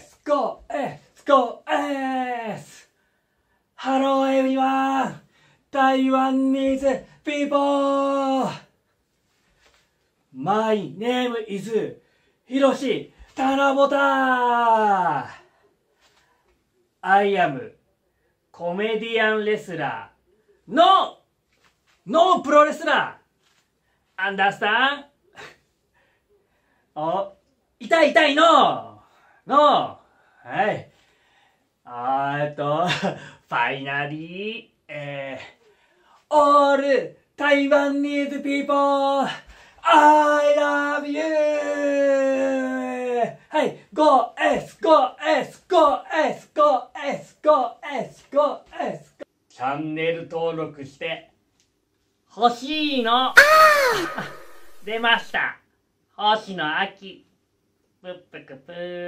スコエスコエスハローエビワン台湾ニーズピーポーマイネームイズヒロシタナボタアイアムコメディアンレスラーのノープロレスラーアンダースタンお痛い痛いのの、はい。あーと、ファイナリー、えー、all t a i w a n ー s e people, I love you! はい、ゴ s エ s ゴ s エ s ゴ s エ s チャンネル登録して、欲しいの 出ました星野秋、ぷっぷくぷー。